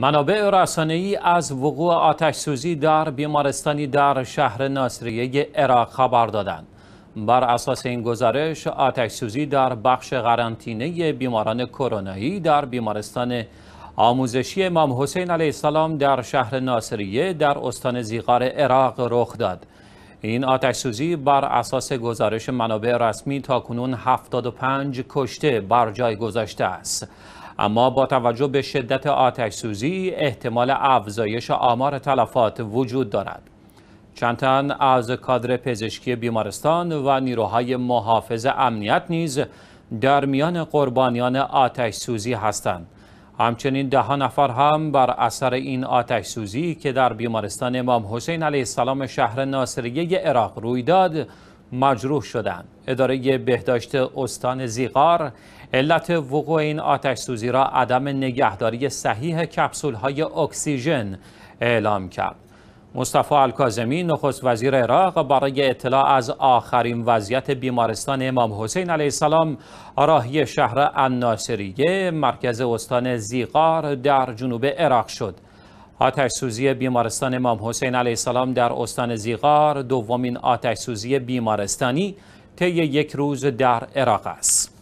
منابع ای از وقوع آتش سوزی در بیمارستانی در شهر ناصریه عراق خبر دادند. بر اساس این گزارش آتش سوزی در بخش قرنطینه بیماران کرونایی در بیمارستان آموزشی امام حسین علیه السلام در شهر ناصریه در استان زیغار عراق رخ داد. این آتش سوزی بر اساس گزارش منابع رسمی تا کنون 75 کشته بر جای گذاشته است. اما با توجه به شدت آتش سوزی احتمال افزایش آمار تلفات وجود دارد چند از کادر پزشکی بیمارستان و نیروهای محافظ امنیت نیز در میان قربانیان آتش سوزی هستند همچنین ده نفر هم بر اثر این آتش سوزی که در بیمارستان امام حسین علیه السلام شهر ناصریه عراق روی داد مجروح شدند. اداره بهداشت استان زیغار علت وقوع این آتش سوزی را عدم نگهداری صحیح کپسول های اکسیژن اعلام کرد. مصطفی الکاظمی نخست وزیر عراق برای اطلاع از آخرین وضعیت بیمارستان امام حسین علیه السلام راهی شهر الناصریه مرکز استان زیغار در جنوب عراق شد. آتش سوزی بیمارستان امام حسین علیه السلام در استان زیغار دومین آتش سوزی بیمارستانی طی یک روز در عراق است.